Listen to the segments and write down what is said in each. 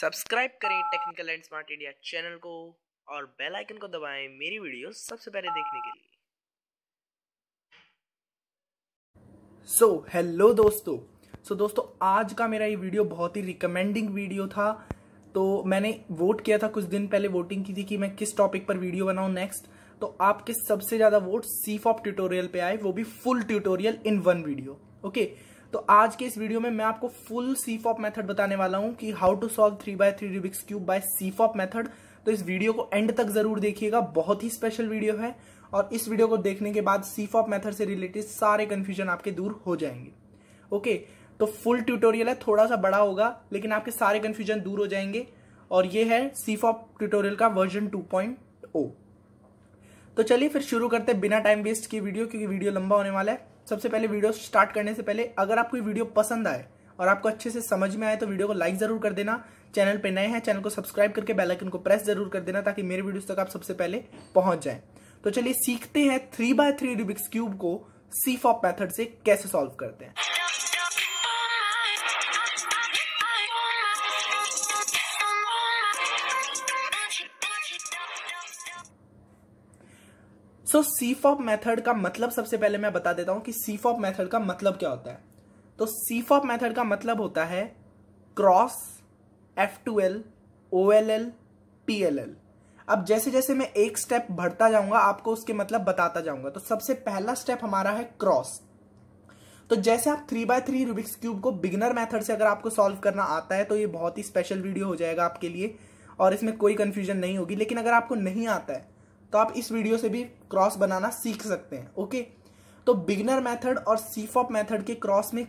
Subscribe करें technical and smart India channel को और बेल आइकन को दबाएं मेरी वीडियो सबसे पहले देखने के लिए सो so, हेलो दोस्तों सो so, दोस्तों आज का मेरा ये वीडियो बहुत ही रिकमेंडिंग वीडियो था तो मैंने वोट किया था कुछ दिन पहले वोटिंग की थी कि मैं किस टॉपिक पर वीडियो बनाऊं नेक्स्ट तो आपके सबसे ज़्यादा वोट सीफॉप ट्यूटोरियल पे आए वो भी full tutorial in one video okay okay? तो आज के इस वीडियो में मैं आपको फुल सी फॉप मैथड बताने वाला हूँ कि how to solve three by three Rubik's cube by C फॉप method तो इस वीडियो को एंड तक जरूर देखिएगा बहुत ही स्पेशल वीडियो है और इस वीडियो को देखने के बाद सी फॉप मैथड से रिलेटेड सारे कन्फ्यूजन आपके दूर हो जाएंगे ओके तो फुल ट्यूटोरियल है थोड़ा सा बड़ा होगा लेकिन आपके सारे कन्फ्यूजन दूर हो जाएंगे और ये है सी फॉप ट्यूटोरियल का वर्जन टू oh। तो चलिए फिर शुरू करते हैं बिना टाइम वेस्ट की वीडियो क्योंकि वीडियो लंबा होने वाला है सबसे पहले वीडियो स्टार्ट करने से पहले अगर आपको वीडियो पसंद आए और आपको अच्छे से समझ में आए तो वीडियो को लाइक जरूर कर देना चैनल पे नए हैं चैनल को सब्सक्राइब करके बेल आइकन को प्रेस जरूर कर देना ताकि मेरे वीडियोस तक आप सबसे पहले पहुंच जाए तो चलिए सीखते हैं three by three Rubik's cube को सी फॉप मेथड से कैसे सॉल्व करते हैं सो सीफॉप मेथड का मतलब सबसे पहले मैं बता देता हूं कि सीफॉप मेथड का मतलब क्या होता है तो सीफॉप मेथड का मतलब होता है cross F two L O L L T L L अब जैसे जैसे मैं एक स्टेप बढ़ता जाऊंगा आपको उसके मतलब बताता जाऊंगा तो सबसे पहला स्टेप हमारा है क्रॉस तो जैसे आप three by three Rubik's cube को बिगनर मेथड से अगर आपको सॉल्व करना आता है तो ये बहुत ही स्पेशल वीडियो हो जाएगा आपके लिए और इसमें कोई कंफ्यूजन नहीं होगी लेकिन अगर आपको नहीं आता है तो आप इस वीडियो से भी क्रॉस बनाना सीख सकते हैं ओके तो बिगनर मेथड और सीफॉप मेथड के क्रॉस में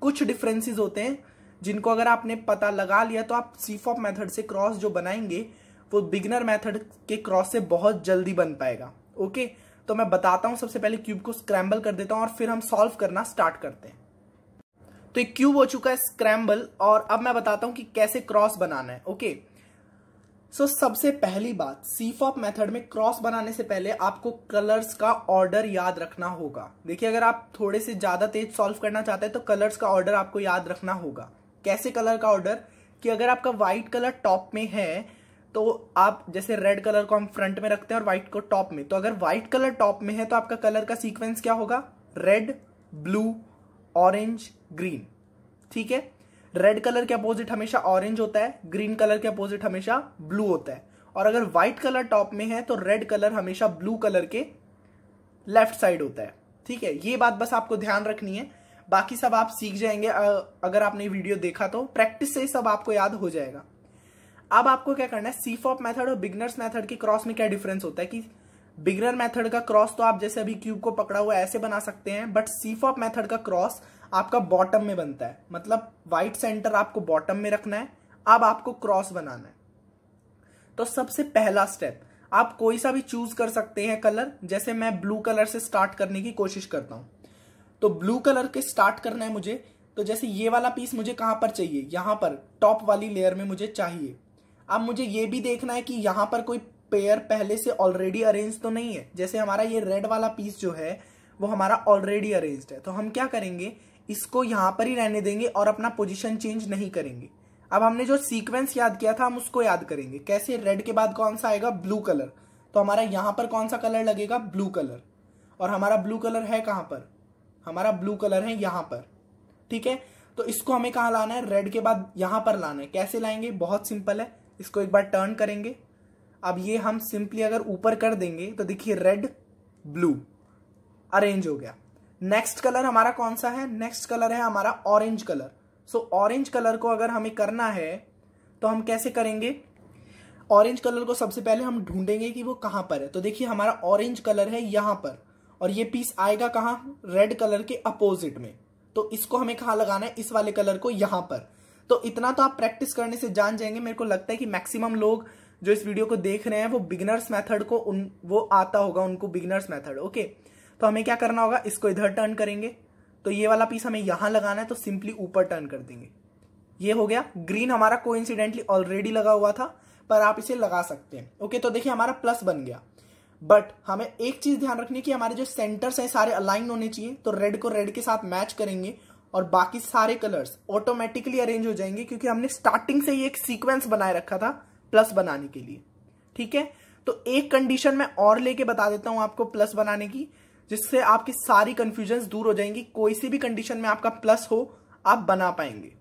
कुछ डिफरेंसेस होते हैं जिनको अगर आपने पता लगा लिया तो आप सीफॉप मेथड से क्रॉस जो बनाएंगे वो बिगनर मेथड के क्रॉस से बहुत जल्दी बन पाएगा ओके तो मैं बताता हूँ सबसे पहले क्यूब को स्क्रैम्बल कर देता हूँ और फिर हम सॉल्व करना स्टार्ट करते हैं तो एक क्यूब हो चुका है स्क्रैम्बल और अब मैं बताता हूँ कि कैसे क्रॉस बनाना है ओके सो so, सबसे पहली बात सीफॉप मेथड में क्रॉस बनाने से पहले आपको कलर्स का ऑर्डर याद रखना होगा देखिए अगर आप थोड़े से ज़्यादा तेज सॉल्व करना चाहते हैं तो कलर्स का ऑर्डर आपको याद रखना होगा कैसे कलर का ऑर्डर कि अगर आपका व्हाइट कलर टॉप में है तो आप जैसे रेड कलर को हम फ्रंट में रखते हैं और व्हाइट को टॉप में तो अगर व्हाइट कलर टॉप में है तो आपका कलर का सीक्वेंस क्या होगा रेड ब्लू ऑरेंज ग्रीन ठीक है रेड कलर के अपोजिट हमेशा ऑरेंज होता है ग्रीन कलर के अपोजिट हमेशा ब्लू होता है और अगर व्हाइट कलर टॉप में है तो रेड कलर हमेशा ब्लू कलर के लेफ्ट साइड होता है ठीक है ये बात बस आपको ध्यान रखनी है बाकी सब आप सीख जाएंगे अगर आपने वीडियो देखा तो प्रैक्टिस से सब आपको याद हो जाएगा अब आपको क्या करना है सीफॉप मेथड और बिगनर्स मेथड के क्रॉस में क्या डिफरेंस होता है कि बिगनर मेथड का क्रॉस तो आप जैसे अभी क्यूब को पकड़ा हुआ ऐसे बना सकते हैं बट सीफ ऑफ मैथड का क्रॉस आपका बॉटम में बनता है मतलब व्हाइट सेंटर आपको बॉटम में रखना है अब आपको क्रॉस बनाना है तो सबसे पहला स्टेप आप कोई सा भी चूज कर सकते हैं कलर जैसे मैं ब्लू कलर से स्टार्ट करने की कोशिश करता हूं तो ब्लू कलर के स्टार्ट करना है मुझे तो जैसे ये वाला पीस मुझे कहां पर चाहिए यहां पर टॉप वाली लेयर में मुझे चाहिए अब मुझे ये भी देखना है कि यहां पर कोई पेयर पहले से ऑलरेडी अरेंज तो नहीं है जैसे हमारा ये रेड वाला पीस जो है वो हमारा ऑलरेडी अरेंज है तो हम क्या करेंगे इसको यहाँ पर ही रहने देंगे और अपना पोजिशन चेंज नहीं करेंगे अब हमने जो सीक्वेंस याद किया था हम उसको याद करेंगे कैसे रेड के बाद कौन सा आएगा ब्लू कलर तो हमारा यहाँ पर कौन सा कलर लगेगा ब्लू कलर और हमारा ब्लू कलर है कहाँ पर हमारा ब्लू कलर है यहाँ पर ठीक है तो इसको हमें कहाँ लाना है रेड के बाद यहाँ पर लाना है कैसे लाएंगे बहुत सिंपल है इसको एक बार टर्न करेंगे अब ये हम सिंपली अगर ऊपर कर देंगे तो देखिए रेड ब्लू अरेंज हो गया नेक्स्ट कलर हमारा कौन सा है नेक्स्ट कलर है हमारा orange colour so orange colour को अगर हमें करना है तो हम कैसे करेंगे ऑरेंज कलर को सबसे पहले हम ढूंढेंगे कि वो कहां पर है तो देखिए हमारा ऑरेंज कलर है यहां पर और ये पीस आएगा कहां रेड कलर के अपोजिट में तो इसको हमें कहां लगाना है इस वाले कलर को यहां पर तो इतना तो आप प्रैक्टिस करने से जान जाएंगे मेरे को लगता है कि मैक्सिमम लोग जो इस वीडियो को देख रहे हैं वो बिगनर्स मेथड को उन वो आता होगा उनको बिगनर्स मेथड ओके तो हमें क्या करना होगा इसको इधर टर्न करेंगे तो ये वाला पीस हमें यहां लगाना है तो सिंपली ऊपर टर्न कर देंगे ये हो गया ग्रीन हमारा को ऑलरेडी लगा हुआ था पर आप इसे लगा सकते हैं ओके तो देखिए हमारा प्लस बन गया बट हमें एक चीज ध्यान रखनी कि हमारे जो सेंटर्स हैं सारे अलाइन होने चाहिए तो रेड को रेड के साथ मैच करेंगे और बाकी सारे कलर्स ऑटोमेटिकली अरेंज हो जाएंगे क्योंकि हमने स्टार्टिंग से ही एक सीक्वेंस बनाए रखा था प्लस बनाने के लिए ठीक है तो एक कंडीशन मैं और लेके बता देता हूं आपको प्लस बनाने की जिससे आपकी सारी कंफ्यूजन दूर हो जाएंगी कोई सी भी कंडीशन में आपका प्लस हो आप बना पाएंगे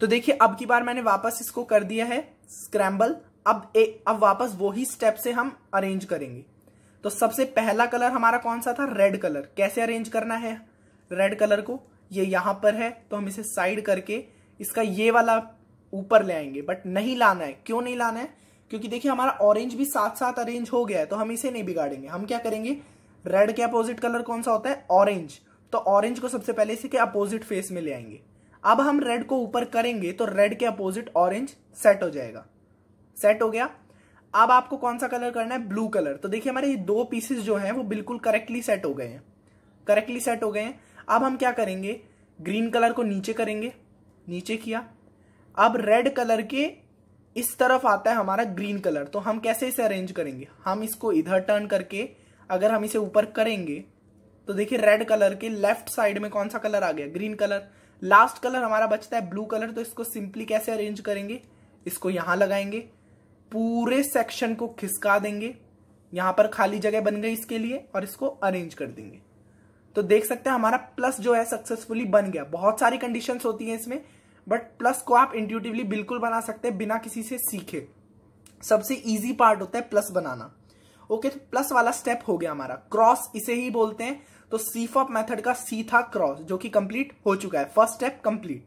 तो देखिए अब की बार मैंने वापस इसको कर दिया है स्क्रैम्बल अब ए, अब वापस वही स्टेप से हम अरेंज करेंगे तो सबसे पहला कलर हमारा कौन सा था रेड कलर कैसे अरेंज करना है रेड कलर को ये यहां पर है तो हम इसे साइड करके इसका ये वाला ऊपर ले आएंगे बट नहीं लाना है क्यों नहीं लाना है क्योंकि देखिए हमारा ऑरेंज भी साथ साथ अरेंज हो गया है तो हम इसे नहीं बिगाड़ेंगे हम क्या करेंगे रेड के अपोजिट कलर कौन सा होता है ऑरेंज तो ऑरेंज को सबसे पहले इसी के अपोजिट फेस में ले आएंगे अब हम रेड को ऊपर करेंगे तो रेड के अपोजिट ऑरेंज सेट हो जाएगा सेट हो गया अब आपको कौन सा कलर करना है ब्लू कलर तो देखिए हमारे ये दो पीसेस जो हैं वो बिल्कुल करेक्टली सेट हो गए हैं करेक्टली सेट हो गए हैं अब हम क्या करेंगे ग्रीन कलर को नीचे करेंगे नीचे किया अब रेड कलर के इस तरफ आता है हमारा ग्रीन कलर तो हम कैसे इसे अरेंज करेंगे हम इसको इधर टर्न करके अगर हम इसे ऊपर करेंगे तो देखिए रेड कलर के लेफ्ट साइड में कौन सा कलर आ गया ग्रीन कलर लास्ट कलर हमारा बचता है ब्लू कलर तो इसको सिंपली कैसे अरेंज करेंगे इसको यहां लगाएंगे पूरे सेक्शन को खिसका देंगे यहां पर खाली जगह बन गई इसके लिए और इसको अरेंज कर देंगे तो देख सकते हैं हमारा प्लस जो है सक्सेसफुली बन गया बहुत सारी कंडीशंस होती हैं इसमें बट प्लस को आप इंट्यूटिवली बिल्कुल बना सकते हैं बिना किसी से सीखे सबसे इजी पार्ट होता है प्लस बनाना ओके तो प्लस वाला स्टेप हो गया हमारा क्रॉस इसे ही बोलते हैं तो ऑफ मेथड का सी था क्रॉस जो कि कंप्लीट हो चुका है first step complete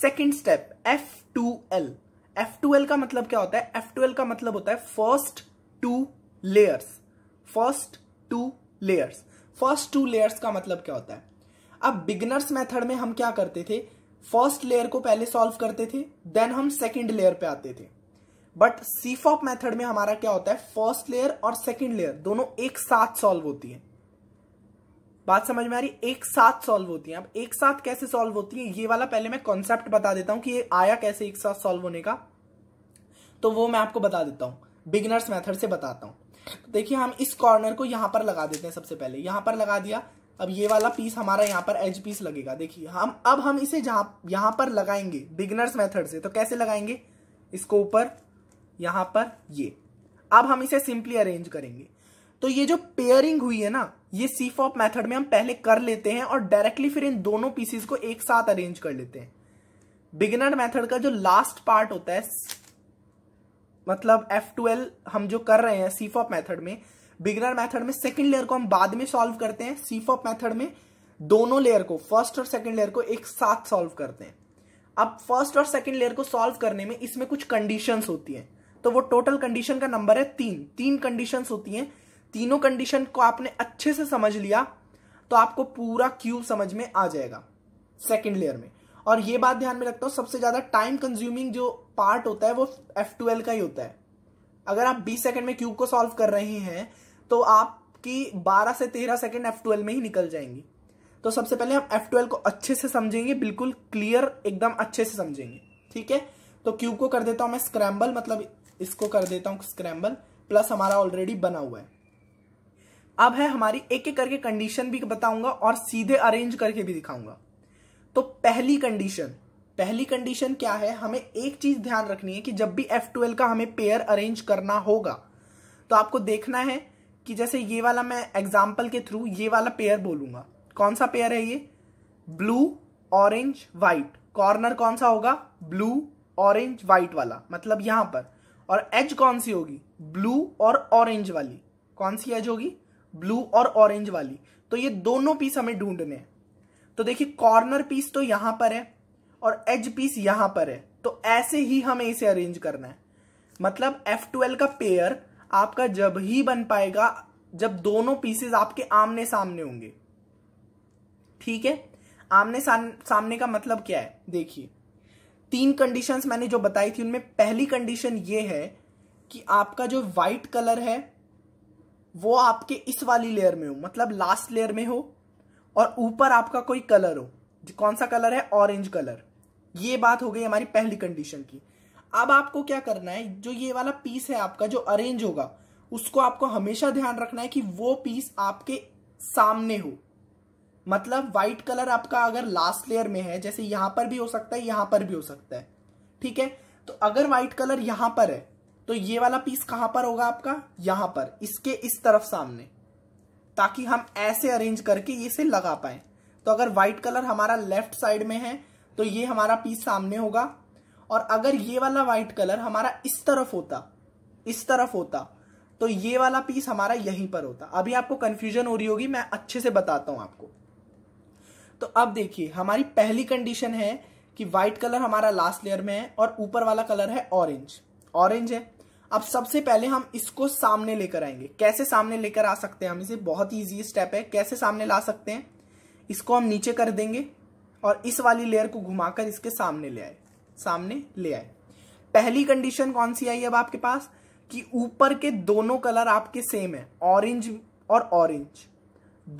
second step F two L F two L का मतलब क्या होता है एफ टू एल का मतलब होता है first two layers first two layers first two layers का मतलब क्या होता है अब बिगनर्स मेथड में हम क्या करते थे फर्स्ट लेयर को पहले सॉल्व करते थे देन हम सेकेंड लेयर पे आते थे बट सीफॉप मेथड में हमारा क्या होता है फर्स्ट लेयर और सेकेंड लेयर दोनों एक साथ सॉल्व होती है बात समझ में आ रही एक साथ सॉल्व होती है अब एक साथ कैसे सॉल्व होती है ये वाला पहले मैं कॉन्सेप्ट बता देता हूं कि ये आया कैसे एक साथ सॉल्व होने का तो वो मैं आपको बता देता हूं बिगनर्स मेथड से बताता हूं देखिए हम इस कॉर्नर को यहां पर लगा देते हैं सबसे पहले यहां पर लगा दिया अब ये वाला पीस हमारा यहाँ पर एज पीस लगेगा देखिए हम अब हम इसे जहां यहां पर लगाएंगे बिगनर्स मेथड से तो कैसे लगाएंगे इसको ऊपर यहां पर ये अब हम इसे सिंपली अरेंज करेंगे तो ये जो पेयरिंग हुई है ना ये सीफ ऑफ मैथड में हम पहले कर लेते हैं और डायरेक्टली फिर इन दोनों पीसेस को एक साथ अरेंज कर लेते हैं बिगनर मेथड का जो लास्ट पार्ट होता है मतलब F12 हम जो कर रहे हैं सीफ ऑफ मैथड में बिगनर मेथड में सेकेंड लेयर को हम बाद में सॉल्व करते हैं ऑफ मेथड में दोनों लेयर को फर्स्ट और सेकेंड लेयर को एक साथ सॉल्व करते हैं अब फर्स्ट और सेकेंड लेयर को सॉल्व करने में इसमें कुछ कंडीशन होती है तो वो टोटल कंडीशन का नंबर है तीन तीन कंडीशन होती है तीनों कंडीशन को आपने अच्छे से समझ लिया तो आपको पूरा क्यूब समझ में आ जाएगा सेकेंड लेयर में और ये बात ध्यान में रखता हूं सबसे ज्यादा टाइम कंज्यूमिंग जो पार्ट होता है वो एफ का ही होता है अगर आप बीस सेकंड में क्यूब को सॉल्व कर रहे हैं तो आपकी 12 से 13 सेकेंड F12 में ही निकल जाएंगी तो सबसे पहले हम F12 को अच्छे से समझेंगे बिल्कुल क्लियर एकदम अच्छे से समझेंगे ठीक है तो क्यूब को कर देता हूं मैं स्क्रैम्बल मतलब इसको कर देता हूं स्क्रैम्बल प्लस हमारा ऑलरेडी बना हुआ है अब है हमारी एक एक करके कंडीशन भी बताऊंगा और सीधे अरेंज करके भी दिखाऊंगा तो पहली कंडीशन पहली कंडीशन क्या है हमें एक चीज ध्यान रखनी है कि जब भी F12 का हमें पेयर अरेंज करना होगा तो आपको देखना है कि जैसे ये वाला मैं एग्जाम्पल के थ्रू ये वाला पेयर बोलूंगा कौन सा पेयर है ये ब्लू ऑरेंज वाइट कॉर्नर कौन सा होगा ब्लू ऑरेंज वाइट वाला मतलब यहां पर और एज कौन सी होगी ब्लू और ऑरेंज वाली कौन सी एज होगी ब्लू और ऑरेंज वाली तो ये दोनों पीस हमें ढूंढने हैं तो देखिए कॉर्नर पीस तो यहां पर है और एज पीस यहां पर है तो ऐसे ही हमें इसे अरेंज करना है मतलब F12 का पेयर आपका जब ही बन पाएगा जब दोनों पीसेस आपके आमने सामने होंगे ठीक है आमने सामने का मतलब क्या है देखिए तीन कंडीशंस मैंने जो बताई थी उनमें पहली कंडीशन ये है कि आपका जो वाइट कलर है वो आपके इस वाली लेयर में हो मतलब लास्ट लेयर में हो और ऊपर आपका कोई कलर हो कौन सा कलर है ऑरेंज कलर ये बात हो गई हमारी पहली कंडीशन की अब आपको क्या करना है जो ये वाला पीस है आपका जो अरेंज होगा उसको आपको हमेशा ध्यान रखना है कि वो पीस आपके सामने हो मतलब व्हाइट कलर आपका अगर लास्ट लेयर में है जैसे यहां पर भी हो सकता है यहां पर भी हो सकता है ठीक है तो अगर व्हाइट कलर यहां पर है तो ये वाला पीस कहां पर होगा आपका यहां पर इसके इस तरफ सामने ताकि हम ऐसे अरेंज करके इसे लगा पाए तो अगर व्हाइट कलर हमारा लेफ्ट साइड में है तो ये हमारा पीस सामने होगा और अगर ये वाला व्हाइट कलर हमारा इस तरफ होता इस तरफ होता तो ये वाला पीस हमारा यहीं पर होता अभी आपको कंफ्यूजन हो रही होगी मैं अच्छे से बताता हूं आपको तो अब देखिए हमारी पहली कंडीशन है कि व्हाइट कलर हमारा लास्ट लेयर में है और ऊपर वाला कलर है ऑरेंज ऑरेंज है अब सबसे पहले हम इसको सामने लेकर आएंगे कैसे सामने लेकर आ सकते हैं हम इसे बहुत ईजी स्टेप है कैसे सामने ला सकते हैं इसको हम नीचे कर देंगे और इस वाली लेयर को घुमाकर इसके सामने ले आए सामने ले आए पहली कंडीशन कौन सी आई अब आपके पास कि ऊपर के दोनों कलर आपके सेम है ऑरेंज और ऑरेंज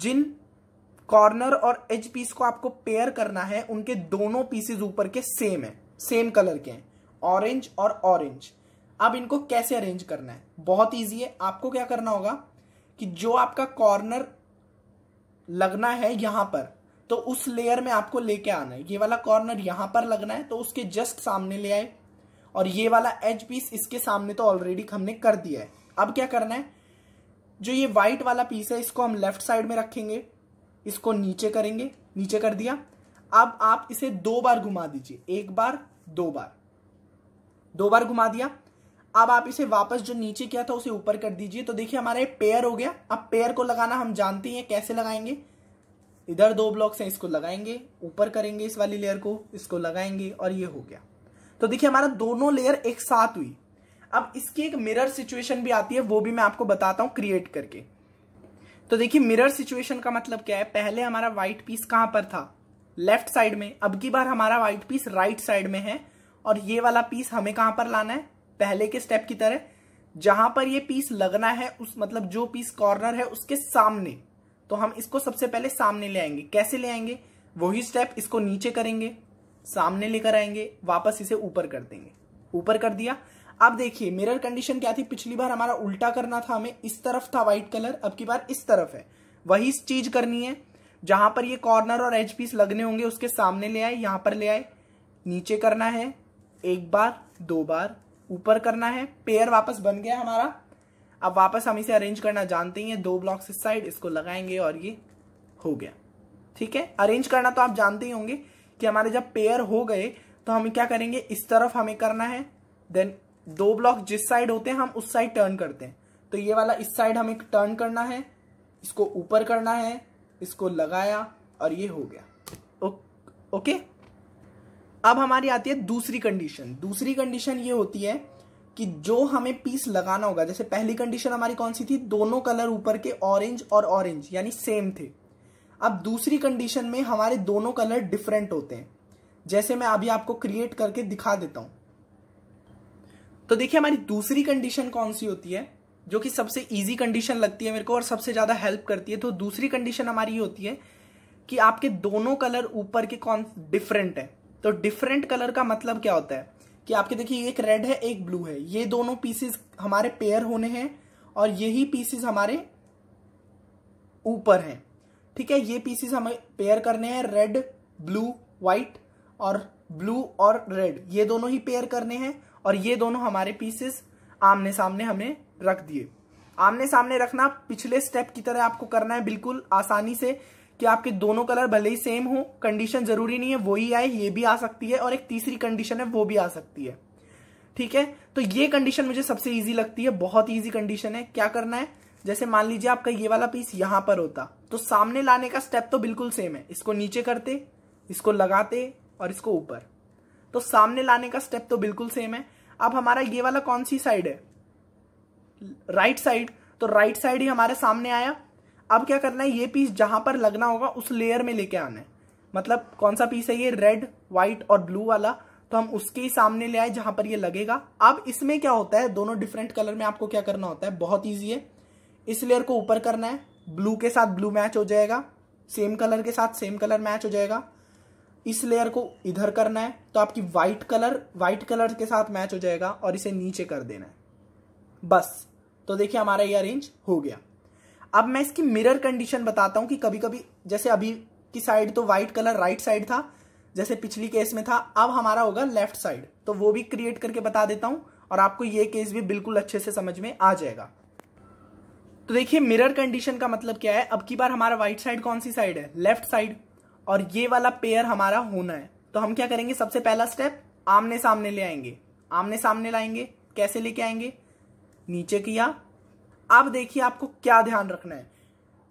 जिन कॉर्नर और एज पीस को आपको पेयर करना है उनके दोनों पीसेज ऊपर के सेम है सेम कलर के हैं ऑरेंज और ऑरेंज अब इनको कैसे अरेंज करना है बहुत इजी है आपको क्या करना होगा कि जो आपका कॉर्नर लगना है यहां पर तो उस लेयर में आपको लेके आना है ये वाला कॉर्नर यहां पर लगना है तो उसके जस्ट सामने ले आए और ये वाला एज पीस इसके सामने तो ऑलरेडी हमने कर दिया है अब क्या करना है जो ये व्हाइट वाला पीस है इसको हम लेफ्ट साइड में रखेंगे इसको नीचे करेंगे नीचे कर दिया अब आप इसे दो बार घुमा दीजिए एक बार दो बार दो बार घुमा दिया अब आप इसे वापस जो नीचे किया था उसे ऊपर कर दीजिए तो देखिए हमारा ये पेयर हो गया अब पेयर को लगाना हम जानते हैं कैसे लगाएंगे इधर दो ब्लॉक्स हैं इसको लगाएंगे ऊपर करेंगे इस वाली लेयर को इसको लगाएंगे और ये हो गया तो देखिए हमारा दोनों लेयर एक साथ हुई अब इसकी एक मिरर सिचुएशन भी आती है वो भी मैं आपको बताता हूं क्रिएट करके तो देखिए मिरर सिचुएशन का मतलब क्या है पहले हमारा व्हाइट पीस कहां पर था लेफ्ट साइड में अब की बार हमारा व्हाइट पीस राइट साइड में है और ये वाला पीस हमें कहां पर लाना है पहले के स्टेप की तरह जहां पर ये पीस लगना है उस मतलब जो पीस कॉर्नर है उसके सामने तो हम इसको सबसे पहले सामने ले आएंगे कैसे ले आएंगे वही स्टेप इसको नीचे करेंगे सामने लेकर आएंगे वापस इसे ऊपर कर देंगे ऊपर कर दिया अब देखिए मिरर कंडीशन क्या थी पिछली बार हमारा उल्टा करना था हमें इस तरफ था व्हाइट कलर अब की बार इस तरफ है वही चीज करनी है जहां पर ये कॉर्नर और एज पीस लगने होंगे उसके सामने ले आए यहां पर ले आए नीचे करना है एक बार दो बार ऊपर करना है पेयर वापस बन गया हमारा अब वापस हम इसे अरेंज करना जानते ही हैं दो ब्लॉक्स इस साइड इसको लगाएंगे और ये हो गया ठीक है अरेंज करना तो आप जानते ही होंगे कि हमारे जब पेयर हो गए तो हम क्या करेंगे इस तरफ हमें करना है देन दो ब्लॉक जिस साइड होते हैं हम उस साइड टर्न करते हैं तो ये वाला इस साइड हमें टर्न करना है इसको ऊपर करना है इसको लगाया और ये हो गया ओ, ओके अब हमारी आती है दूसरी कंडीशन दूसरी कंडीशन ये होती है कि जो हमें पीस लगाना होगा जैसे पहली कंडीशन हमारी कौन सी थी दोनों कलर ऊपर के ऑरेंज और ऑरेंज यानी सेम थे अब दूसरी कंडीशन में हमारे दोनों कलर डिफरेंट होते हैं जैसे मैं अभी आपको क्रिएट करके दिखा देता हूं तो देखिए हमारी दूसरी कंडीशन कौन सी होती है जो कि सबसे इजी कंडीशन लगती है मेरे को और सबसे ज्यादा हेल्प करती है तो दूसरी कंडीशन हमारी ये होती है कि आपके दोनों कलर ऊपर के कौन डिफरेंट है तो डिफरेंट कलर का मतलब क्या होता है कि आपके देखिए एक रेड है एक ब्लू है ये दोनों पीसेस हमारे पेयर होने हैं और यही पीसेस हमारे ऊपर हैं ठीक है ये पीसेस हमें पेयर करने हैं रेड ब्लू व्हाइट और ब्लू और रेड ये दोनों ही पेयर करने हैं और ये दोनों हमारे पीसेस आमने सामने हमने रख दिए आमने सामने रखना पिछले स्टेप की तरह आपको करना है बिल्कुल आसानी से कि आपके दोनों कलर भले ही सेम हो कंडीशन जरूरी नहीं है वही आए ये भी आ सकती है और एक तीसरी कंडीशन है वो भी आ सकती है ठीक है तो ये कंडीशन मुझे सबसे ईजी लगती है बहुत ईजी कंडीशन है क्या करना है जैसे मान लीजिए आपका ये वाला पीस यहां पर होता तो सामने लाने का स्टेप तो बिल्कुल सेम है इसको नीचे करते इसको लगाते और इसको ऊपर तो सामने लाने का स्टेप तो बिल्कुल सेम है अब हमारा ये वाला कौन सी साइड है राइट साइड तो राइट साइड ही हमारे सामने आया अब क्या करना है ये पीस जहां पर लगना होगा उस लेयर में लेके आना है मतलब कौन सा पीस है ये रेड व्हाइट और ब्लू वाला तो हम उसके ही सामने ले आए जहां पर ये लगेगा अब इसमें क्या होता है दोनों डिफरेंट कलर में आपको क्या करना होता है बहुत ईजी है इस लेयर को ऊपर करना है ब्लू के साथ ब्लू मैच हो जाएगा सेम कलर के साथ सेम कलर मैच हो जाएगा इस लेयर को इधर करना है तो आपकी वाइट कलर वाइट कलर के साथ मैच हो जाएगा और इसे नीचे कर देना है बस तो देखिए हमारा ये अरेंज हो गया अब मैं इसकी मिरर कंडीशन बताता हूं कि कभी कभी जैसे अभी की साइड तो व्हाइट कलर राइट साइड था जैसे पिछली केस में था अब हमारा होगा लेफ्ट साइड तो वो भी क्रिएट करके बता देता हूं और आपको ये केस भी बिल्कुल अच्छे से समझ में आ जाएगा तो देखिए मिरर कंडीशन का मतलब क्या है अब की बार हमारा व्हाइट साइड कौन सी साइड है लेफ्ट साइड और ये वाला पेयर हमारा होना है तो हम क्या करेंगे सबसे पहला स्टेप आमने सामने ले आएंगे आमने सामने लाएंगे कैसे लेके आएंगे नीचे किया अब देखिए आपको क्या ध्यान रखना है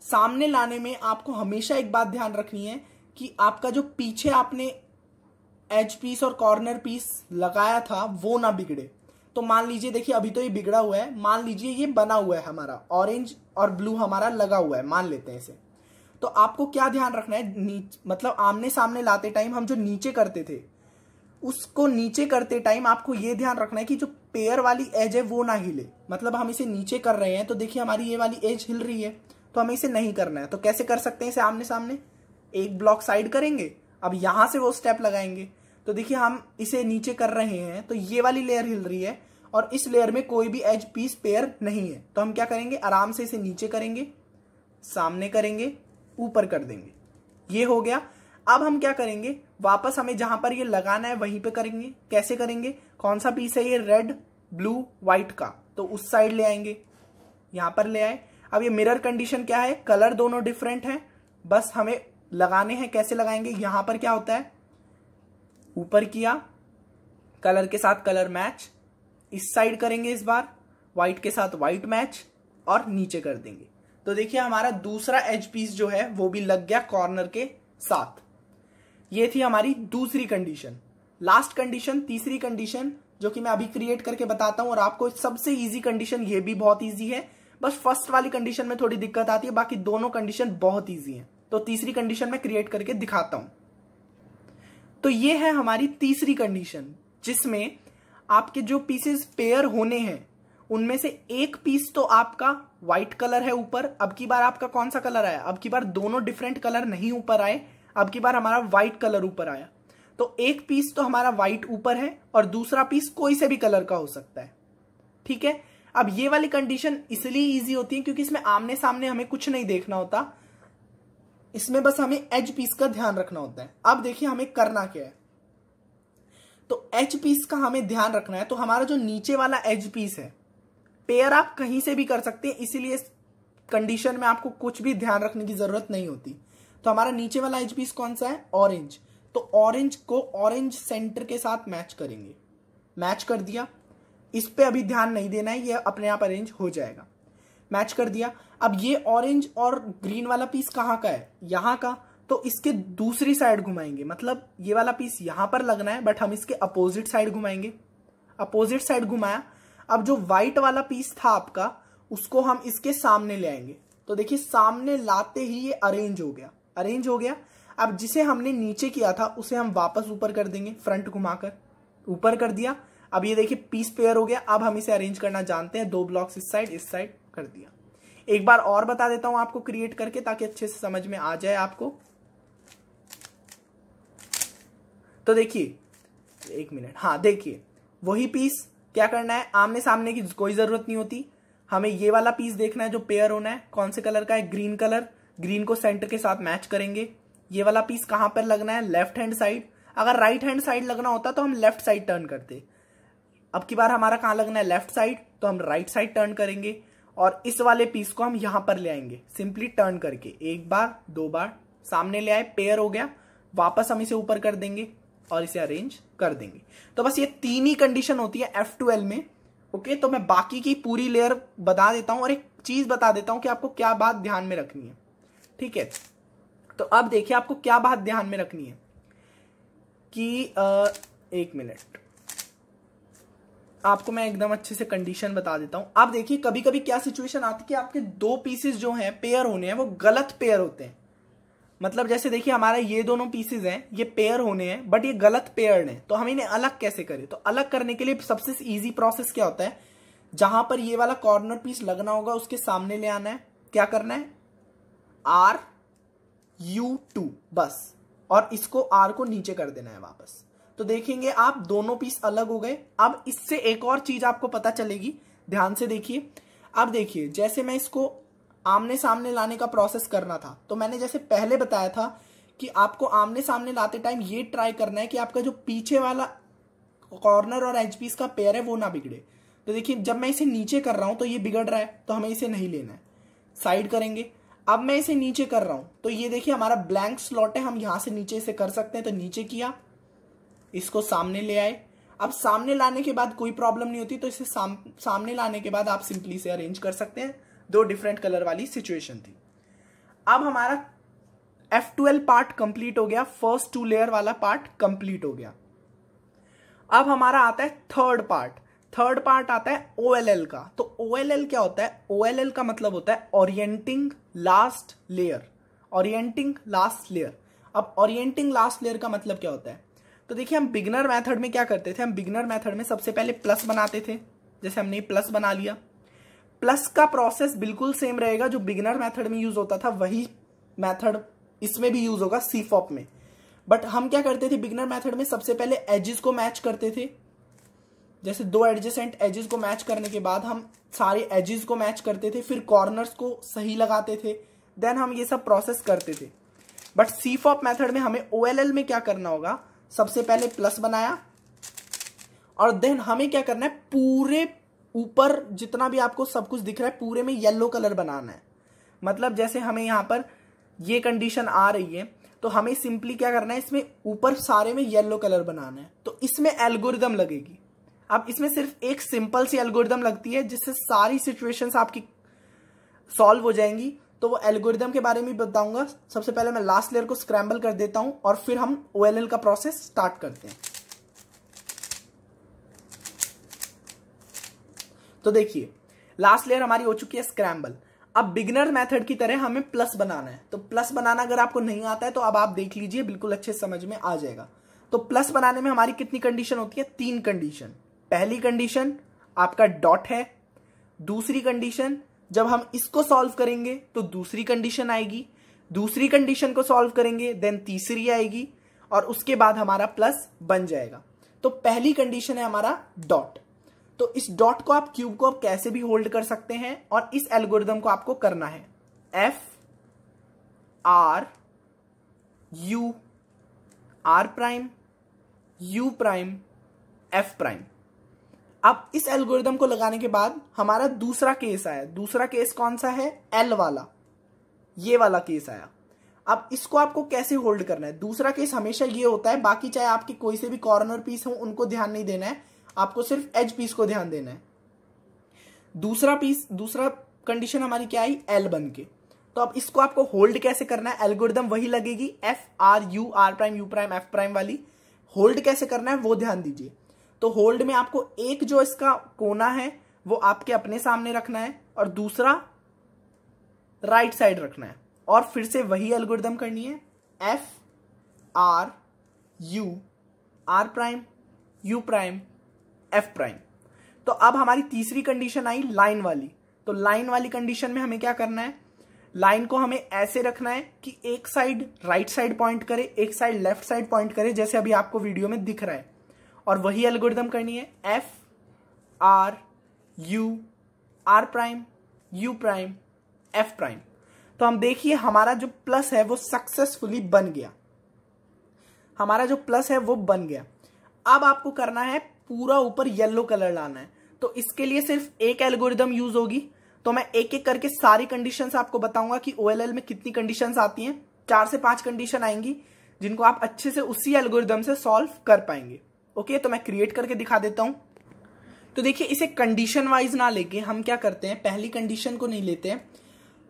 सामने लाने में आपको हमेशा एक बात ध्यान रखनी है कि आपका जो पीछे आपने एज पीस और कॉर्नर पीस लगाया था वो ना बिगड़े तो मान लीजिए देखिए अभी तो ये बिगड़ा हुआ है मान लीजिए ये बना हुआ है हमारा ऑरेंज और ब्लू हमारा लगा हुआ है मान लेते हैं इसे तो आपको क्या ध्यान रखना है नीच मतलब आमने सामने लाते टाइम हम जो नीचे करते थे उसको नीचे करते टाइम आपको ये ध्यान रखना है कि जो पेयर वाली एज है वो ना हिले मतलब हम इसे नीचे कर रहे हैं तो देखिए हमारी ये वाली एज हिल रही है तो हमें इसे नहीं करना है तो कैसे कर सकते हैं इसे आमने सामने एक ब्लॉक साइड करेंगे अब यहां से वो स्टेप लगाएंगे तो देखिए हम इसे नीचे कर रहे हैं तो ये वाली लेयर हिल रही है और इस लेयर में कोई भी एज पीस पेयर नहीं है तो हम क्या करेंगे आराम से इसे नीचे करेंगे सामने करेंगे ऊपर कर देंगे ये हो गया अब हम क्या करेंगे वापस हमें जहां पर ये लगाना है वहीं पे करेंगे कैसे करेंगे कौन सा पीस है ये रेड ब्लू व्हाइट का तो उस साइड ले आएंगे यहां पर ले आए अब ये मिरर कंडीशन क्या है कलर दोनों डिफरेंट है बस हमें लगाने हैं कैसे लगाएंगे यहां पर क्या होता है ऊपर किया कलर के साथ कलर मैच इस साइड करेंगे इस बार व्हाइट के साथ व्हाइट मैच और नीचे कर देंगे तो देखिए हमारा दूसरा एज पीस जो है वो भी लग गया कॉर्नर के साथ ये थी हमारी दूसरी कंडीशन लास्ट कंडीशन तीसरी कंडीशन जो कि मैं अभी क्रिएट करके बताता हूं और आपको सबसे इजी कंडीशन ये भी बहुत इजी है बस फर्स्ट वाली कंडीशन में थोड़ी दिक्कत आती है बाकी दोनों कंडीशन बहुत इजी है तो तीसरी कंडीशन में क्रिएट करके दिखाता हूं तो ये है हमारी तीसरी कंडीशन जिसमें आपके जो पीसेस पेयर होने हैं उनमें से एक पीस तो आपका व्हाइट कलर है ऊपर अब की बार आपका कौन सा कलर आया अब की बार दोनों डिफरेंट कलर नहीं ऊपर आए अब की बार हमारा व्हाइट कलर ऊपर आया तो एक पीस तो हमारा व्हाइट ऊपर है और दूसरा पीस कोई से भी कलर का हो सकता है ठीक है अब ये वाली कंडीशन इसलिए इजी होती है क्योंकि इसमें आमने सामने हमें कुछ नहीं देखना होता इसमें बस हमें एज पीस का ध्यान रखना होता है अब देखिए हमें करना क्या है तो एज पीस का हमें ध्यान रखना है तो हमारा जो नीचे वाला एज पीस है पेयर आप कहीं से भी कर सकते हैं इसीलिए कंडीशन में आपको कुछ भी ध्यान रखने की जरूरत नहीं होती तो हमारा नीचे वाला एच पीस कौन सा है ऑरेंज तो ऑरेंज को ऑरेंज सेंटर के साथ मैच करेंगे मैच कर दिया इस पर अभी ध्यान नहीं देना है ये अपने आप अरेंज हो जाएगा मैच कर दिया अब ये ऑरेंज और ग्रीन वाला पीस कहाँ का है यहाँ का तो इसके दूसरी साइड घुमाएंगे मतलब ये वाला पीस यहाँ पर लगना है बट हम इसके अपोजिट साइड घुमाएंगे अपोजिट साइड घुमाया अब जो व्हाइट वाला पीस था आपका उसको हम इसके सामने ले आएंगे तो देखिए सामने लाते ही ये अरेंज हो गया अरेंज हो गया अब जिसे हमने नीचे किया था उसे हम वापस ऊपर कर देंगे फ्रंट घुमाकर ऊपर कर दिया अब ये देखिए पीस पेयर हो गया अब हम इसे अरेंज करना जानते हैं दो ब्लॉक्स इस साइड इस साइड कर दिया एक बार और बता देता हूं आपको क्रिएट करके ताकि अच्छे से समझ में आ जाए आपको तो देखिए एक मिनट हाँ देखिए वही पीस क्या करना है आमने सामने की कोई जरूरत नहीं होती हमें ये वाला पीस देखना है जो पेयर होना है कौन से कलर का है ग्रीन कलर ग्रीन को सेंटर के साथ मैच करेंगे ये वाला पीस कहाँ पर लगना है लेफ्ट हैंड साइड अगर राइट हैंड साइड लगना होता तो हम लेफ्ट साइड टर्न करते अब की बार हमारा कहां लगना है लेफ्ट साइड तो हम राइट साइड टर्न करेंगे और इस वाले पीस को हम यहां पर ले आएंगे सिंपली टर्न करके एक बार दो बार सामने ले आए पेयर हो गया वापस हम इसे ऊपर कर देंगे और इसे अरेंज कर देंगे तो बस ये तीन ही कंडीशन होती है एफ में ओके तो मैं बाकी की पूरी लेयर बता देता हूँ और एक चीज बता देता हूं कि आपको क्या बात ध्यान में रखनी है ठीक है तो अब देखिए आपको क्या बात ध्यान में रखनी है कि आ, एक मिनट आपको मैं एकदम अच्छे से कंडीशन बता देता हूं आप देखिए कभी कभी क्या सिचुएशन आती है कि आपके दो पीसेस जो हैं पेयर होने हैं वो गलत पेयर होते हैं मतलब जैसे देखिए हमारा ये दोनों पीसेज हैं ये पेयर होने हैं बट ये गलत पेयर हैं तो हम इन्हें अलग कैसे करें तो अलग करने के लिए सबसे ईजी प्रोसेस क्या होता है जहां पर ये वाला कॉर्नर पीस लगना होगा उसके सामने ले आना है क्या करना है आर यू टू बस और इसको आर को नीचे कर देना है वापस तो देखेंगे आप दोनों पीस अलग हो गए अब इससे एक और चीज आपको पता चलेगी ध्यान से देखिए अब देखिए जैसे मैं इसको आमने सामने लाने का प्रोसेस करना था तो मैंने जैसे पहले बताया था कि आपको आमने सामने लाते टाइम ये ट्राई करना है कि आपका जो पीछे वाला कॉर्नर और एच पीस का पेयर है वो ना बिगड़े तो देखिए जब मैं इसे नीचे कर रहा हूं तो ये बिगड़ रहा है तो हमें इसे नहीं लेना है साइड करेंगे अब मैं इसे नीचे कर रहा हूं तो ये देखिए हमारा ब्लैंक स्लॉट है हम यहां से नीचे इसे कर सकते हैं तो नीचे किया इसको सामने ले आए अब सामने लाने के बाद कोई प्रॉब्लम नहीं होती तो इसे साम, सामने लाने के बाद आप सिंपली इसे अरेंज कर सकते हैं दो डिफरेंट कलर वाली सिचुएशन थी अब हमारा एफ ट्वेल्व पार्ट कंप्लीट हो गया फर्स्ट टू लेयर वाला पार्ट कंप्लीट हो गया अब हमारा आता है थर्ड पार्ट थर्ड पार्ट आता है ओ का तो ओ क्या होता है ओ का मतलब होता है orienting last layer orienting last layer अब ओरिएंटिंग लास्ट लेयर का मतलब क्या होता है तो देखिए हम बिगनर मेथड में क्या करते थे हम बिगनर मेथड में सबसे पहले प्लस बनाते थे जैसे हमने प्लस बना लिया प्लस का प्रोसेस बिल्कुल सेम रहेगा जो बिगनर मेथड में यूज होता था वही मेथड इसमें भी यूज होगा सीफॉप में बट हम क्या करते थे बिगनर मेथड में सबसे पहले एजिस को मैच करते थे जैसे दो एडजेसेंट एजेस को मैच करने के बाद हम सारे एजेस को मैच करते थे फिर कॉर्नर्स को सही लगाते थे देन हम ये सब प्रोसेस करते थे बट सी फॉप मैथड में हमें ओ में क्या करना होगा सबसे पहले प्लस बनाया और देन हमें क्या करना है पूरे ऊपर जितना भी आपको सब कुछ दिख रहा है पूरे में येलो कलर बनाना है मतलब जैसे हमें यहां पर ये कंडीशन आ रही है तो हमें सिंपली क्या करना है इसमें ऊपर सारे में येलो कलर बनाना है तो इसमें एल्गोरिदम लगेगी अब इसमें सिर्फ एक सिंपल सी एल्गोरिदम लगती है जिससे सारी सिचुएशंस आपकी सॉल्व हो जाएंगी तो वो एल्गोरिदम के बारे में बताऊंगा सबसे पहले मैं लास्ट लेयर को स्क्रैम्बल कर देता हूं और फिर हम ओ का प्रोसेस स्टार्ट करते हैं तो देखिए लास्ट लेयर हमारी हो चुकी है स्क्रैम्बल अब बिगनर मेथड की तरह हमें प्लस बनाना है तो प्लस बनाना अगर आपको नहीं आता है तो अब आप देख लीजिए बिल्कुल अच्छे समझ में आ जाएगा तो प्लस बनाने में हमारी कितनी कंडीशन होती है तीन कंडीशन पहली कंडीशन आपका डॉट है दूसरी कंडीशन जब हम इसको सॉल्व करेंगे तो दूसरी कंडीशन आएगी दूसरी कंडीशन को सॉल्व करेंगे देन तीसरी आएगी और उसके बाद हमारा प्लस बन जाएगा तो पहली कंडीशन है हमारा डॉट तो इस डॉट को आप क्यूब को आप कैसे भी होल्ड कर सकते हैं और इस एल्गोरिदम को आपको करना है F R U R prime U prime F prime अब इस एल्गोरिदम को लगाने के बाद हमारा दूसरा केस आया दूसरा केस कौन सा है एल वाला ये वाला केस आया अब इसको आपको कैसे होल्ड करना है दूसरा केस हमेशा ये होता है बाकी चाहे आपके कोई से भी कॉर्नर पीस हो उनको ध्यान नहीं देना है आपको सिर्फ एज पीस को ध्यान देना है दूसरा पीस दूसरा कंडीशन हमारी क्या आई एल बन के तो अब इसको आपको होल्ड कैसे करना है एल्गोरिदम वही लगेगी F R U R prime U prime F prime वाली होल्ड कैसे करना है वो ध्यान दीजिए तो होल्ड में आपको एक जो इसका कोना है वो आपके अपने सामने रखना है और दूसरा राइट साइड रखना है और फिर से वही अलगुर्दम करनी है F R U R prime U prime F prime तो अब हमारी तीसरी कंडीशन आई लाइन वाली तो लाइन वाली कंडीशन में हमें क्या करना है लाइन को हमें ऐसे रखना है कि एक साइड राइट साइड पॉइंट करे एक साइड लेफ्ट साइड पॉइंट करे जैसे अभी आपको वीडियो में दिख रहा है और वही एल्गोरिदम करनी है F R U R prime U prime F prime तो हम देखिए हमारा जो प्लस है वो सक्सेसफुली बन गया हमारा जो प्लस है वो बन गया अब आपको करना है पूरा ऊपर येलो कलर लाना है तो इसके लिए सिर्फ एक एल्गोरिदम यूज होगी तो मैं एक एक करके सारी कंडीशन आपको बताऊंगा कि ओ में कितनी कंडीशन आती हैं चार से पांच कंडीशन आएंगी जिनको आप अच्छे से उसी एल्गोरिदम से सॉल्व कर पाएंगे ओके तो मैं क्रिएट करके दिखा देता हूं तो देखिए इसे कंडीशन वाइज ना लेके हम क्या करते हैं पहली कंडीशन को नहीं लेते हैं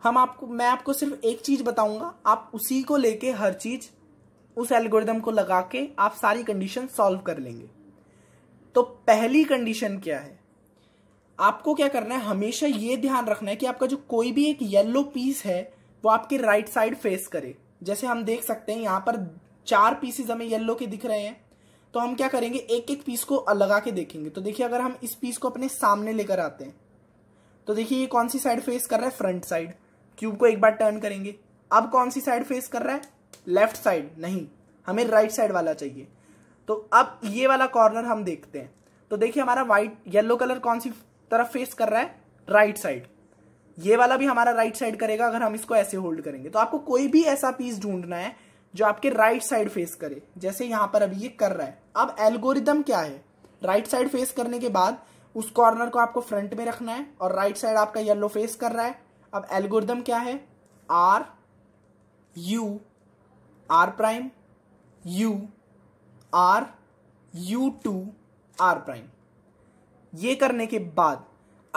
हम आपको मैं आपको सिर्फ एक चीज बताऊंगा आप उसी को लेके हर चीज उस एल्गोरिदम को लगा के आप सारी कंडीशन सॉल्व कर लेंगे तो पहली कंडीशन क्या है आपको क्या करना है हमेशा ये ध्यान रखना है कि आपका जो कोई भी एक येलो पीस है वो आपके राइट साइड फेस करे जैसे हम देख सकते हैं यहां पर चार पीसेज हमें येलो के दिख रहे हैं तो हम क्या करेंगे एक एक पीस को लगा के देखेंगे तो देखिए अगर हम इस पीस को अपने सामने लेकर आते हैं तो देखिए ये कौन सी साइड फेस कर रहा है फ्रंट साइड क्यूब को एक बार टर्न करेंगे अब कौन सी साइड फेस कर रहा है लेफ्ट साइड नहीं हमें राइट साइड वाला चाहिए तो अब ये वाला कॉर्नर हम देखते हैं तो देखिए हमारा व्हाइट येलो कलर कौन सी तरफ फेस कर रहा है राइट साइड ये वाला भी हमारा राइट साइड करेगा अगर हम इसको ऐसे होल्ड करेंगे तो आपको कोई भी ऐसा पीस ढूंढना है जो आपके राइट साइड फेस करे जैसे यहां पर अभी ये कर रहा है अब एल्गोरिदम क्या है राइट साइड फेस करने के बाद उस कॉर्नर को आपको फ्रंट में रखना है और राइट साइड आपका येलो फेस कर रहा है अब एल्गोरिदम क्या है R U R prime U R U two R prime ये करने के बाद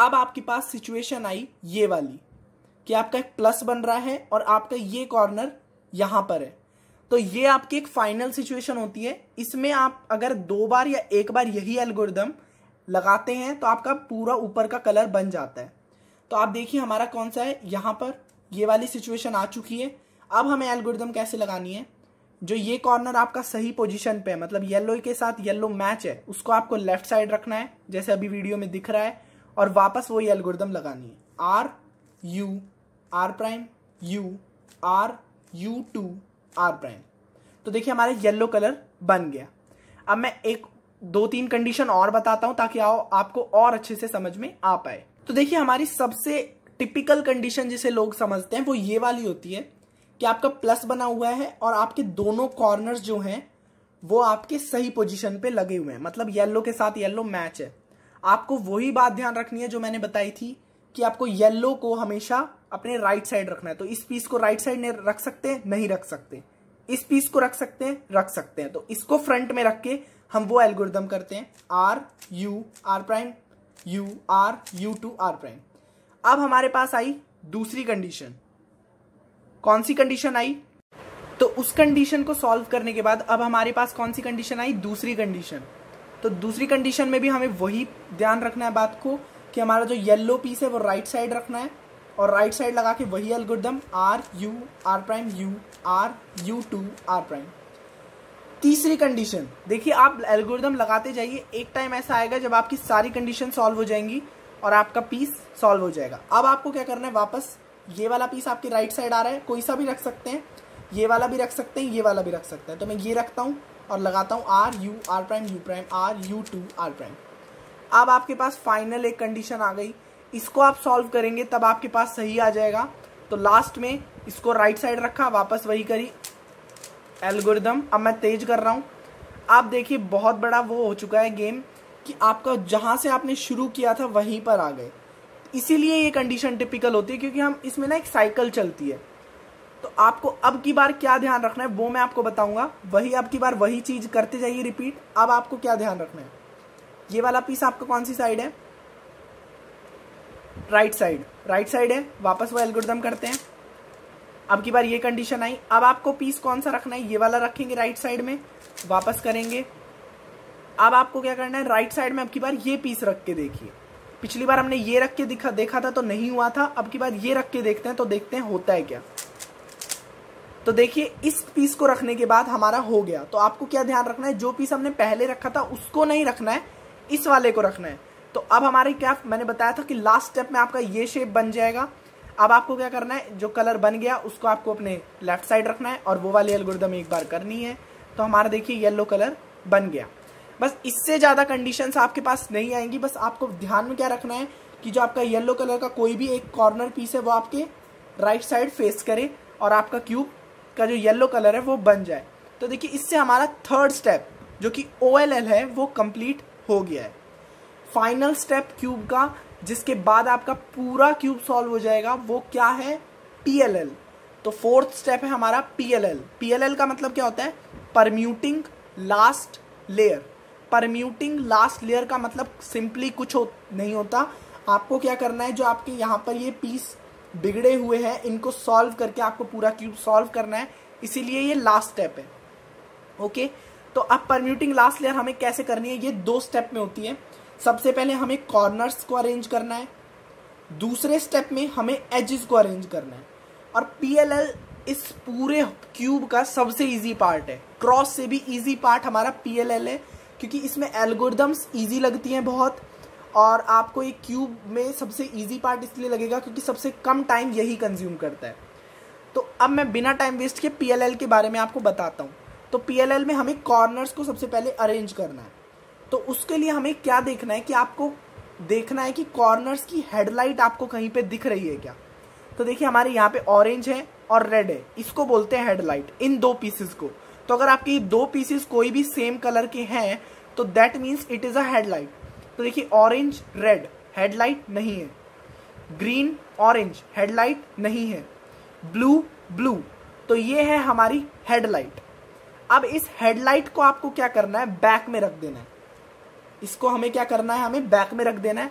अब आपके पास सिचुएशन आई ये वाली कि आपका एक प्लस बन रहा है और आपका ये कॉर्नर यहां पर है तो ये आपकी एक फाइनल सिचुएशन होती है इसमें आप अगर दो बार या एक बार यही एल्गोरिदम लगाते हैं तो आपका पूरा ऊपर का कलर बन जाता है तो आप देखिए हमारा कौन सा है यहां पर ये वाली सिचुएशन आ चुकी है अब हमें एल्गोरिदम कैसे लगानी है जो ये कॉर्नर आपका सही पोजिशन पे है मतलब येलो के साथ येलो मैच है उसको आपको लेफ्ट साइड रखना है जैसे अभी वीडियो में दिख रहा है और वापस वही एल्गोरिदम लगानी है R U R prime U R U two R prime तो देखिए हमारे येलो कलर बन गया अब मैं एक दो तीन कंडीशन और बताता हूं ताकि आओ आपको और अच्छे से समझ में आ पाए तो देखिए हमारी सबसे टिपिकल कंडीशन जिसे लोग समझते हैं वो ये वाली होती है कि आपका प्लस बना हुआ है और आपके दोनों कॉर्नर जो हैं वो आपके सही पोजिशन पे लगे हुए हैं मतलब येल्लो के साथ येल्लो मैच है आपको वही बात ध्यान रखनी है जो मैंने बताई थी कि आपको येल्लो को हमेशा अपने राइट साइड रखना है तो इस पीस को राइट साइड नहीं रख सकते हैं नहीं रख सकते इस पीस को रख सकते हैं रख सकते हैं तो इसको फ्रंट में रख के हम वो एल्गोरिदम करते हैं R U R prime U R U two R prime अब हमारे पास आई दूसरी कंडीशन कौन सी कंडीशन आई तो उस कंडीशन को सॉल्व करने के बाद अब हमारे पास कौन सी कंडीशन आई दूसरी कंडीशन तो दूसरी कंडीशन में भी हमें वही ध्यान रखना है बात को कि हमारा जो येल्लो पीस है वो राइट right साइड रखना है और राइट साइड लगा के वही algorithm R U R prime U R U two R prime तीसरी कंडीशन देखिए आप एल्गोरिदम लगाते जाइए एक टाइम ऐसा आएगा जब आपकी सारी कंडीशन सॉल्व हो जाएंगी और आपका पीस सॉल्व हो जाएगा अब आपको क्या करना है वापस ये वाला पीस आपकी राइट साइड आ रहा है कोई सा भी रख सकते हैं ये वाला भी रख सकते हैं ये वाला भी रख सकते हैं तो मैं ये रखता हूँ और लगाता हूँ R U R prime U prime R U two R prime अब आपके पास फाइनल एक कंडीशन आ गई इसको आप सॉल्व करेंगे तब आपके पास सही आ जाएगा तो लास्ट में इसको राइट साइड रखा वापस वही करी एल्गोरिदम अब मैं तेज कर रहा हूँ आप देखिए बहुत बड़ा वो हो चुका है गेम कि आपका जहाँ से आपने शुरू किया था वहीं पर आ गए इसीलिए ये कंडीशन टिपिकल होती है क्योंकि हम इसमें ना एक साइकिल चलती है तो आपको अब की बार क्या ध्यान रखना है वो मैं आपको बताऊंगा वही अब की बार वही चीज़ करते जाइए रिपीट अब आपको क्या ध्यान रखना है ये वाला पीस आपका कौन सी साइड है राइट साइड राइट साइड है वापस वो एल्गोरिदम करते हैं अब की बार ये कंडीशन आई अब आपको पीस कौन सा रखना है ये वाला रखेंगे राइट साइड में वापस करेंगे अब आपको क्या करना है राइट साइड में अब की बार ये पीस रख के देखिए पिछली बार हमने ये रख के दिखा देखा था तो नहीं हुआ था अब की बार ये रख के देखते हैं तो देखते हैं होता है क्या तो देखिए इस पीस को रखने के बाद हमारा हो गया तो आपको क्या ध्यान रखना है जो पीस हमने पहले रखा था उसको नहीं रखना है इस वाले को रखना है तो अब हमारे क्या मैंने बताया था कि लास्ट स्टेप में आपका ये शेप बन जाएगा अब आपको क्या करना है जो कलर बन गया उसको आपको अपने लेफ्ट साइड रखना है और वो वाली एलगुर्दम एक बार करनी है तो हमारा देखिए येलो कलर बन गया बस इससे ज़्यादा कंडीशन आपके पास नहीं आएंगी बस आपको ध्यान में क्या रखना है कि जो आपका येलो कलर का कोई भी एक कॉर्नर पीस है वो आपके राइट साइड फेस करे और आपका क्यूब का जो येलो कलर है वो बन जाए तो देखिए इससे हमारा थर्ड स्टेप जो कि ओ है वो कंप्लीट हो गया है फाइनल स्टेप क्यूब का जिसके बाद आपका पूरा क्यूब सॉल्व हो जाएगा वो क्या है पीएलएल तो फोर्थ स्टेप है हमारा पीएलएल पीएलएल का मतलब क्या होता है permuting last layer permuting last layer का मतलब सिंपली कुछ हो, नहीं होता आपको क्या करना है जो आपके यहाँ पर ये पीस बिगड़े हुए हैं इनको सॉल्व करके आपको पूरा क्यूब सॉल्व करना है इसीलिए ये लास्ट स्टेप है ओके तो अब परम्यूटिंग लास्ट लेयर हमें कैसे करनी है ये दो स्टेप में होती है सबसे पहले हमें कॉर्नर्स को अरेंज करना है दूसरे स्टेप में हमें एजेस को अरेंज करना है और पी इस पूरे क्यूब का सबसे इजी पार्ट है क्रॉस से भी इजी पार्ट हमारा पी है क्योंकि इसमें एल्गोरिदम्स इजी लगती हैं बहुत और आपको एक क्यूब में सबसे इजी पार्ट इसलिए लगेगा क्योंकि सबसे कम टाइम यही कंज्यूम करता है तो अब मैं बिना टाइम वेस्ट के पी के बारे में आपको बताता हूँ तो पी में हमें कॉर्नर्स को सबसे पहले अरेंज करना है तो उसके लिए हमें क्या देखना है कि आपको देखना है कि कॉर्नर्स की हेडलाइट आपको कहीं पे दिख रही है क्या तो देखिए हमारे यहाँ पे ऑरेंज है और रेड है इसको बोलते हैं हेडलाइट इन दो पीसेस को तो अगर आपके ये दो पीसेस कोई भी सेम कलर के हैं तो that means it is a headlight तो देखिए ऑरेंज रेड हेडलाइट नहीं है ग्रीन ऑरेंज हेडलाइट नहीं है ब्लू ब्लू तो ये है हमारी हेडलाइट अब इस हेडलाइट को आपको क्या करना है बैक में रख देना है इसको हमें क्या करना है हमें बैक में रख देना है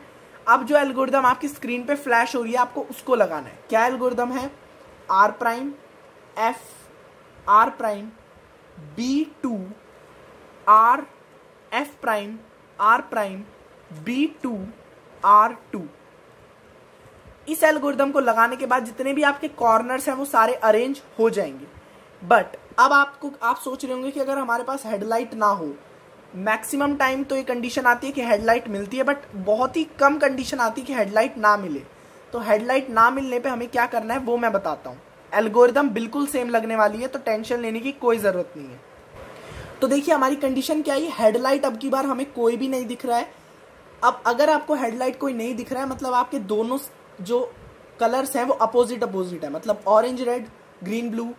अब जो एल्गोरिदम आपकी स्क्रीन पे फ्लैश हो रही है आपको उसको लगाना है क्या एल्गोरिदम है R prime F R prime B two R F prime R prime B two R two इस एल्गोरिदम को लगाने के बाद जितने भी आपके कॉर्नर्स हैं वो सारे अरेंज हो जाएंगे बट अब आपको आप सोच रहे होंगे कि अगर हमारे पास हेडलाइट ना हो मैक्सिमम टाइम तो ये कंडीशन आती है कि हेडलाइट मिलती है बट बहुत ही कम कंडीशन आती है कि हेडलाइट ना मिले तो हेडलाइट ना मिलने पे हमें क्या करना है वो मैं बताता हूँ एल्गोरिदम बिल्कुल सेम लगने वाली है तो टेंशन लेने की कोई ज़रूरत नहीं है तो देखिए हमारी कंडीशन क्या है हेडलाइट अब की बार हमें कोई भी नहीं दिख रहा है अब अगर आपको हेडलाइट कोई नहीं दिख रहा है मतलब आपके दोनों जो कलर्स हैं वो अपोजिट अपोजिट है मतलब orange red green blue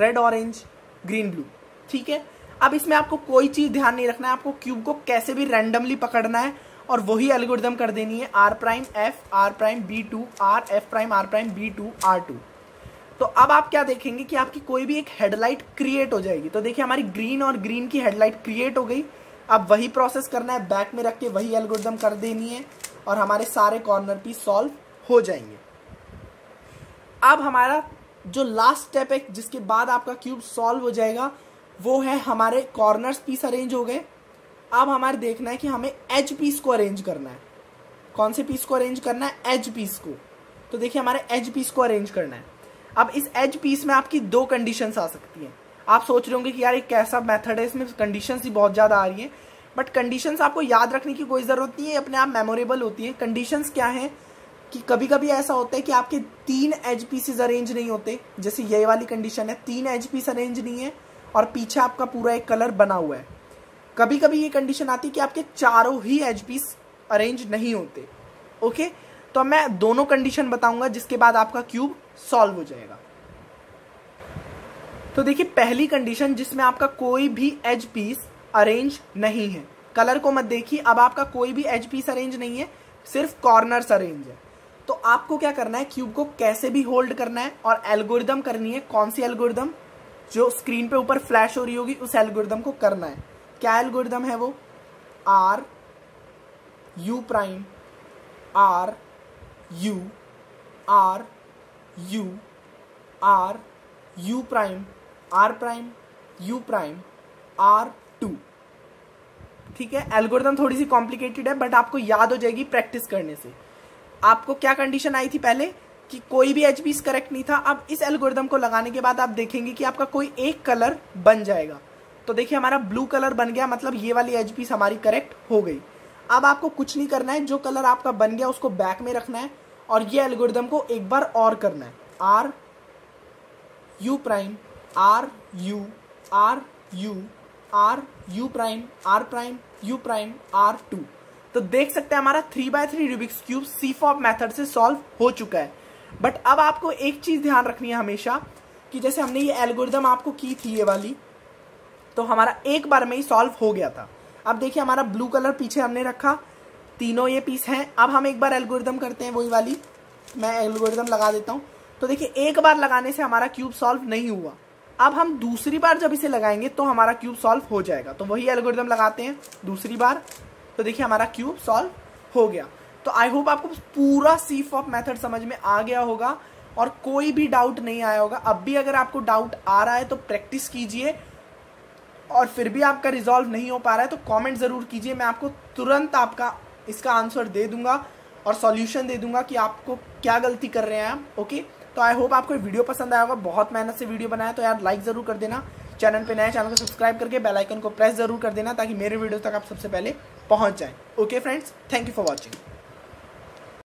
red orange green blue ठीक है अब इसमें आपको कोई चीज़ ध्यान नहीं रखना है आपको क्यूब को कैसे भी रैंडमली पकड़ना है और वही एल्गोरिदम कर देनी है R prime F R prime B two R F prime R prime B two R two तो अब आप क्या देखेंगे कि आपकी कोई भी एक हेडलाइट क्रिएट हो जाएगी तो देखिए हमारी ग्रीन और ग्रीन की हेडलाइट क्रिएट हो गई अब वही प्रोसेस करना है बैक में रख के वही एल्गोरिदम कर देनी है और हमारे सारे कॉर्नर भी सॉल्व हो जाएंगे अब हमारा जो लास्ट स्टेप है जिसके बाद आपका क्यूब सॉल्व हो जाएगा वो है हमारे कॉर्नर्स पीस अरेंज हो गए अब हमारे देखना है कि हमें एज पीस को अरेंज करना है कौन से पीस को अरेंज करना है एज पीस को तो देखिए हमारे एज पीस को अरेंज करना है अब इस एज पीस में आपकी दो कंडीशंस आ सकती हैं आप सोच रहे होंगे कि यार एक कैसा मेथड है इसमें कंडीशंस ही बहुत ज़्यादा आ रही है बट कंडीशंस आपको याद रखने की कोई ज़रूरत नहीं है अपने आप मेमोरेबल होती है कंडीशंस क्या हैं कि कभी कभी ऐसा होता है कि आपके तीन एज पीसेज अरेंज नहीं होते जैसे ये वाली कंडीशन है तीन एज पीस अरेंज नहीं है और पीछे आपका पूरा एक कलर बना हुआ है कभी कभी ये कंडीशन आती है कि आपके चारों ही एज पीस अरेंज नहीं होते ओके तो मैं दोनों कंडीशन बताऊंगा जिसके बाद आपका क्यूब सॉल्व हो जाएगा तो देखिए पहली कंडीशन जिसमें आपका कोई भी एच पीस अरेंज नहीं है कलर को मत देखिए अब आपका कोई भी एच पीस अरेंज नहीं है सिर्फ कॉर्नर्स अरेंज है तो आपको क्या करना है क्यूब को कैसे भी होल्ड करना है और एल्गोरिदम करनी है कौन सी एल्गोरिदम जो स्क्रीन पे ऊपर फ्लैश हो रही होगी उस एल्गोरिदम को करना है क्या एल्गोरिदम है वो R U prime R U R U R U prime R prime U prime R two ठीक है एल्गोरिदम थोड़ी सी कॉम्प्लिकेटेड है बट आपको याद हो जाएगी प्रैक्टिस करने से आपको क्या कंडीशन आई थी पहले कि कोई भी एच करेक्ट नहीं था अब इस एल्गोरिदम को लगाने के बाद आप देखेंगे कि आपका कोई एक कलर बन जाएगा तो देखिए हमारा ब्लू कलर बन गया मतलब ये वाली एच हमारी करेक्ट हो गई अब आपको कुछ नहीं करना है जो कलर आपका बन गया उसको बैक में रखना है और ये एल्गोरिदम को एक बार और करना है R U prime R U R U R U prime R prime U prime R two तो देख सकते हैं हमारा three by three Rubik's cube C फॉप method से सॉल्व हो चुका है बट अब आपको एक चीज़ ध्यान रखनी है हमेशा कि जैसे हमने ये एल्गोरिदम आपको की थी ये वाली तो हमारा एक बार में ही सॉल्व हो गया था अब देखिए हमारा ब्लू कलर पीछे हमने रखा तीनों ये पीस हैं अब हम एक बार एल्गोरिदम करते हैं वही वाली मैं एल्गोरिदम लगा देता हूँ तो देखिए एक बार लगाने से हमारा क्यूब सॉल्व नहीं हुआ अब हम दूसरी बार जब इसे लगाएंगे तो हमारा क्यूब सॉल्व हो जाएगा तो वही एल्गोरिदम लगाते हैं दूसरी बार तो देखिए हमारा क्यूब सॉल्व हो गया तो आई होप आपको पूरा सी फॉप मैथड समझ में आ गया होगा और कोई भी डाउट नहीं आया होगा अब भी अगर आपको डाउट आ रहा है तो प्रैक्टिस कीजिए और फिर भी आपका रिजॉल्व नहीं हो पा रहा है तो कमेंट ज़रूर कीजिए मैं आपको तुरंत आपका इसका आंसर दे दूंगा और सॉल्यूशन दे दूंगा कि आपको क्या गलती कर रहे हैं आप ओके तो आई होप आपको वीडियो पसंद आया होगा बहुत मेहनत से वीडियो बनाया तो यार लाइक ज़रूर कर देना चैनल पे नया चैनल को सब्सक्राइब करके बेल आइकन को प्रेस जरूर कर देना ताकि मेरे वीडियो तक आप सबसे पहले पहुंच जाएं okay friends thank you for watching